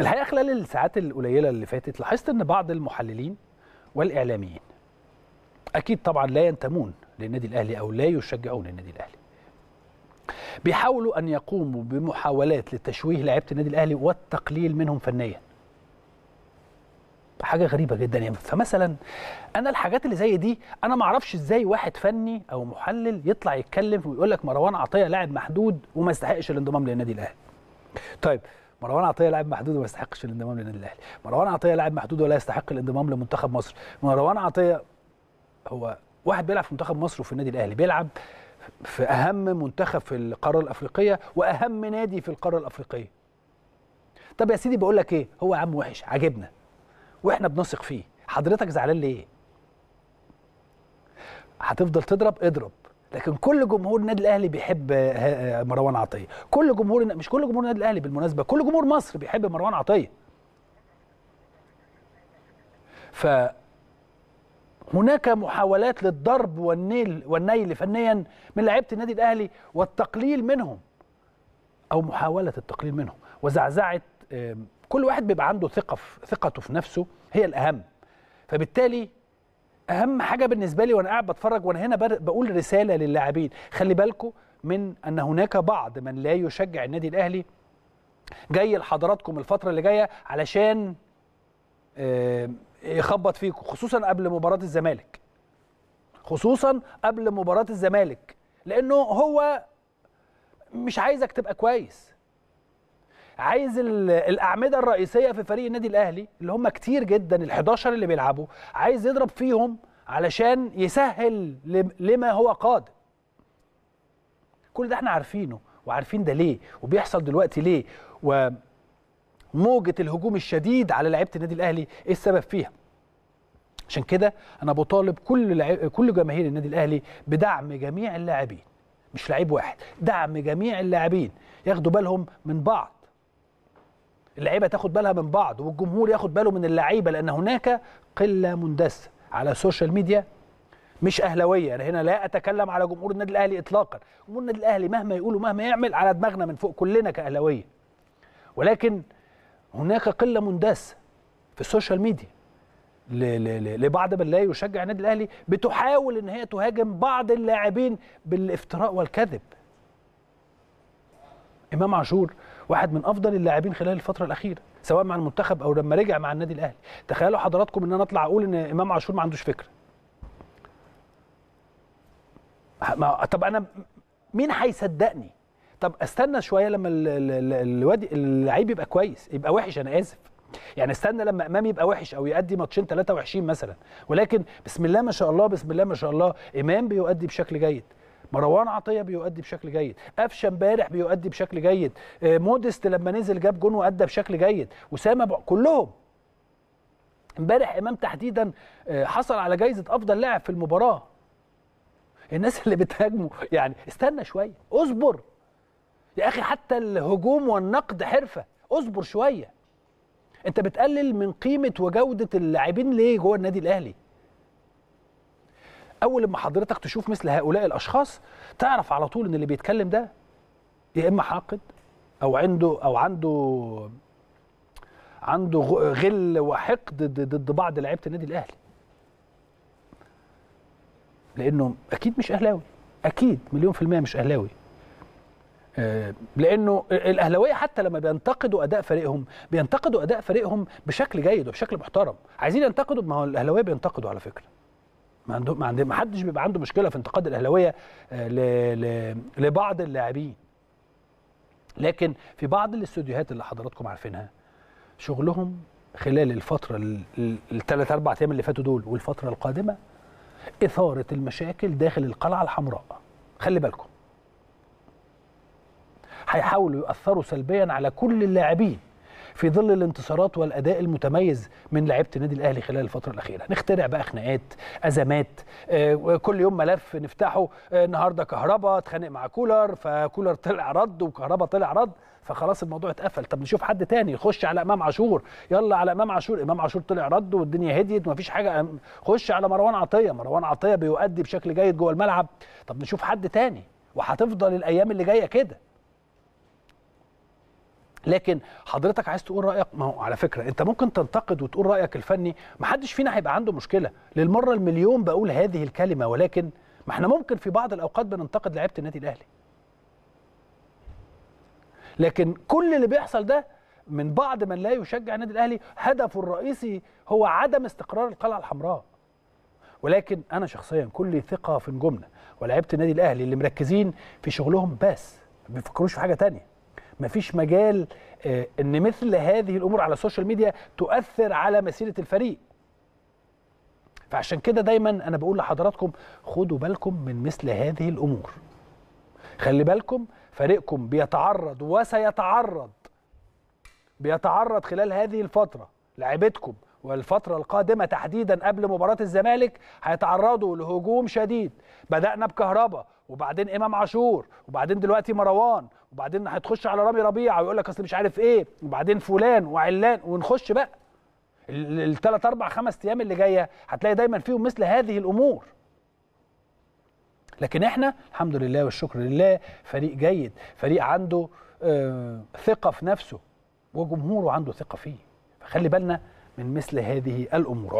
الحقيقه خلال الساعات القليله اللي فاتت لاحظت ان بعض المحللين والاعلاميين اكيد طبعا لا ينتمون للنادي الاهلي او لا يشجعون النادي الاهلي بيحاولوا ان يقوموا بمحاولات لتشويه لعيبه النادي الاهلي والتقليل منهم فنيا حاجه غريبه جدا يعني فمثلا انا الحاجات اللي زي دي انا ما اعرفش ازاي واحد فني او محلل يطلع يتكلم ويقول لك مروان عطيه لاعب محدود وما يستحقش الانضمام للنادي الاهلي طيب مروان عطيه لاعب محدود وما يستحقش الانضمام للنادي الاهلي مروان عطيه لاعب محدود ولا يستحق الانضمام لمنتخب مصر مروان عطيه هو واحد بيلعب في منتخب مصر وفي النادي الاهلي بيلعب في اهم منتخب في القاره الافريقيه واهم نادي في القاره الافريقيه طب يا سيدي بقول لك ايه هو يا عم وحش عاجبنا واحنا بنثق فيه حضرتك زعلان ليه هتفضل تضرب اضرب لكن كل جمهور النادي الاهلي بيحب آه، آه، آه، مروان عطيه كل جمهور مش كل جمهور النادي الاهلي بالمناسبه كل جمهور مصر بيحب مروان عطيه ف هناك محاولات للضرب والنيل والنيل فنيا من لعيبه النادي الاهلي والتقليل منهم او محاوله التقليل منهم وزعزعه كل واحد بيبقى عنده ثقه في ثقته في نفسه هي الاهم فبالتالي اهم حاجه بالنسبه لي وانا قاعد بتفرج وانا هنا بقول رساله للاعبين خلي بالكم من ان هناك بعض من لا يشجع النادي الاهلي جاي لحضراتكم الفتره اللي جايه علشان آه، يخبط فيكم خصوصا قبل مباراه الزمالك خصوصا قبل مباراه الزمالك لانه هو مش عايزك تبقى كويس عايز الاعمده الرئيسيه في فريق النادي الاهلي اللي هم كتير جدا ال11 اللي بيلعبوا عايز يضرب فيهم علشان يسهل لما هو قادم كل ده احنا عارفينه وعارفين ده ليه وبيحصل دلوقتي ليه وموجه الهجوم الشديد على لعيبه النادي الاهلي ايه السبب فيها عشان كده انا بطالب كل لعب... كل جماهير النادي الاهلي بدعم جميع اللاعبين مش لعيب واحد دعم جميع اللاعبين ياخدوا بالهم من بعض اللعيبه تاخد بالها من بعض والجمهور ياخد باله من اللعيبه لان هناك قله مندسه على السوشيال ميديا مش اهلاويه انا هنا لا اتكلم على جمهور النادي الاهلي اطلاقا جمهور النادي الاهلي مهما يقولوا مهما يعمل على دماغنا من فوق كلنا كاهلاويه ولكن هناك قله مندسه في السوشيال ميديا لبعض من لا يشجع النادي الاهلي بتحاول ان هي تهاجم بعض اللاعبين بالافتراء والكذب امام عاشور واحد من افضل اللاعبين خلال الفتره الاخيره سواء مع المنتخب او لما رجع مع النادي الاهلي تخيلوا حضراتكم ان انا اطلع اقول ان امام عاشور ما عندوش فكره ما طب انا مين هيصدقني طب استنى شويه لما الواد اللعيب يبقى كويس يبقى وحش انا اسف يعني استنى لما امام يبقى وحش او يؤدي ماتشين 23 وحشين مثلا ولكن بسم الله ما شاء الله بسم الله ما شاء الله امام بيؤدي بشكل جيد مروان عطيه بيؤدي بشكل جيد قفشه امبارح بيؤدي بشكل جيد آه، مودست لما نزل جاب جون وادى بشكل جيد اسامه كلهم امبارح امام تحديدا آه، حصل على جائزه افضل لاعب في المباراه الناس اللي بتهاجمه يعني استنى شويه اصبر يا اخي حتى الهجوم والنقد حرفه اصبر شويه انت بتقلل من قيمه وجوده اللاعبين ليه جوه النادي الاهلي اول لما حضرتك تشوف مثل هؤلاء الاشخاص تعرف على طول ان اللي بيتكلم ده يا اما حاقد او عنده او عنده عنده غل وحقد ضد بعض لعيبه النادي الاهلي لانه اكيد مش اهلاوي اكيد مليون في الميه مش اهلاوي آه، لانه الاهلاويه حتى لما بينتقدوا اداء فريقهم بينتقدوا اداء فريقهم بشكل جيد وبشكل محترم عايزين ينتقدوا ما هو الاهلاويه بينتقدوا على فكره ما عنده ما عنده ما حدش بيبقى عنده مشكله في انتقاد الاهلاويه آه، لبعض اللاعبين لكن في بعض الاستوديوهات اللي حضراتكم عارفينها شغلهم خلال الفتره الثلاث اربع ايام اللي فاتوا دول والفتره القادمه اثاره المشاكل داخل القلعه الحمراء خلي بالكم هيحاولوا يؤثروا سلبيا على كل اللاعبين في ظل الانتصارات والاداء المتميز من لعيبه النادي الاهلي خلال الفتره الاخيره نخترع بقى خناقات ازمات آه، كل يوم ملف نفتحه آه، النهارده كهربا اتخانق مع كولر فكولر طلع رد وكهربا طلع رد فخلاص الموضوع اتقفل طب نشوف حد تاني خش على امام عاشور يلا على امام عاشور امام عاشور طلع رد والدنيا هديت ومفيش حاجه خش على مروان عطيه مروان عطيه بيؤدي بشكل جيد جوه الملعب طب نشوف حد تاني وهتفضل الايام اللي جايه كده لكن حضرتك عايز تقول رايك ما هو على فكره انت ممكن تنتقد وتقول رايك الفني ما حدش فينا هيبقى عنده مشكله للمره المليون بقول هذه الكلمه ولكن ما احنا ممكن في بعض الاوقات بننتقد لعيبه النادي الاهلي لكن كل اللي بيحصل ده من بعض من لا يشجع النادي الاهلي هدفه الرئيسي هو عدم استقرار القلعه الحمراء ولكن انا شخصيا كل ثقه في نجومنا ولاعيبه النادي الاهلي اللي مركزين في شغلهم بس ما بيفكروش في حاجه ثانيه مفيش مجال آه، ان مثل هذه الامور على السوشيال ميديا تؤثر على مسيره الفريق فعشان كده دايما انا بقول لحضراتكم خدوا بالكم من مثل هذه الامور خلي بالكم فريقكم بيتعرض وسيتعرض بيتعرض خلال هذه الفتره لعبتكم والفترة القادمة تحديدا قبل مباراة الزمالك هيتعرضوا لهجوم شديد بدأنا بكهربا وبعدين إمام عاشور وبعدين دلوقتي مروان وبعدين هتخش على رامي ربيعه ويقول لك اصل مش عارف ايه وبعدين فلان وعلان ونخش بقى الثلاث اربع خمس ايام اللي جايه هتلاقي دايما فيهم مثل هذه الامور لكن احنا الحمد لله والشكر لله فريق جيد فريق عنده آه ثقه في نفسه وجمهوره عنده ثقه فيه فخلي بالنا من مثل هذه الامور